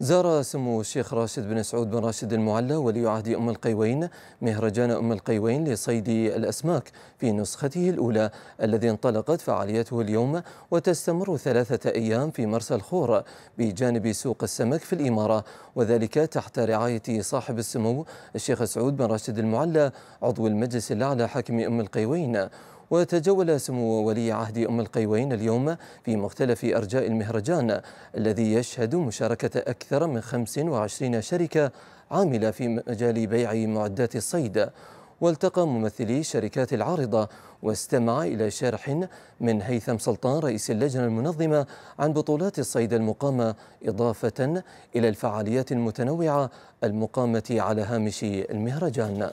زار سمو الشيخ راشد بن سعود بن راشد المعلى ولي عهد أم القيوين مهرجان أم القيوين لصيد الأسماك في نسخته الأولى الذي انطلقت فعاليته اليوم وتستمر ثلاثة أيام في مرسى الخور بجانب سوق السمك في الإمارة وذلك تحت رعاية صاحب السمو الشيخ سعود بن راشد المعلى عضو المجلس الأعلى حاكم أم القيوين وتجول سمو ولي عهد أم القيوين اليوم في مختلف أرجاء المهرجان الذي يشهد مشاركة أكثر من 25 شركة عاملة في مجال بيع معدات الصيد والتقى ممثلي الشركات العارضة واستمع إلى شرح من هيثم سلطان رئيس اللجنة المنظمة عن بطولات الصيد المقامة إضافة إلى الفعاليات المتنوعة المقامة على هامش المهرجان